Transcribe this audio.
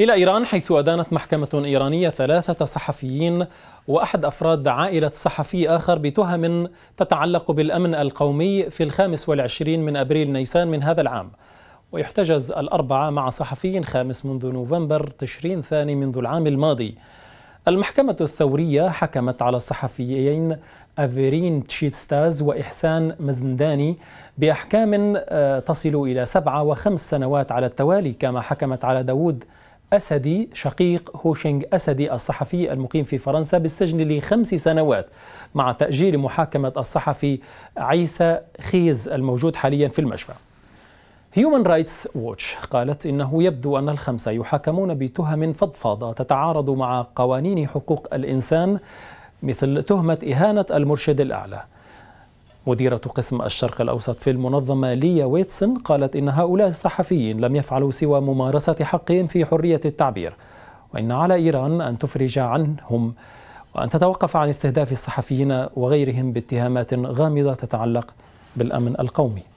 إلى إيران حيث أدانت محكمة إيرانية ثلاثة صحفيين وأحد أفراد عائلة صحفي آخر بتهم تتعلق بالأمن القومي في الخامس والعشرين من أبريل نيسان من هذا العام ويحتجز الأربعة مع صحفي خامس منذ نوفمبر تشرين ثاني منذ العام الماضي المحكمة الثورية حكمت على الصحفيين أفيرين تشيتستاز وإحسان مزنداني بأحكام آه، تصل إلى سبعة وخمس سنوات على التوالي كما حكمت على داوود أسدي شقيق هوشينغ أسدي الصحفي المقيم في فرنسا بالسجن لخمس سنوات مع تأجيل محاكمة الصحفي عيسى خيز الموجود حاليا في المشفى هيومن رايتس ووتش قالت إنه يبدو أن الخمسة يحاكمون بتهم فضفاضة تتعارض مع قوانين حقوق الإنسان مثل تهمة إهانة المرشد الأعلى مديرة قسم الشرق الأوسط في المنظمة ليا ويتسن قالت إن هؤلاء الصحفيين لم يفعلوا سوى ممارسة حقهم في حرية التعبير وإن على إيران أن تفرج عنهم وأن تتوقف عن استهداف الصحفيين وغيرهم باتهامات غامضة تتعلق بالأمن القومي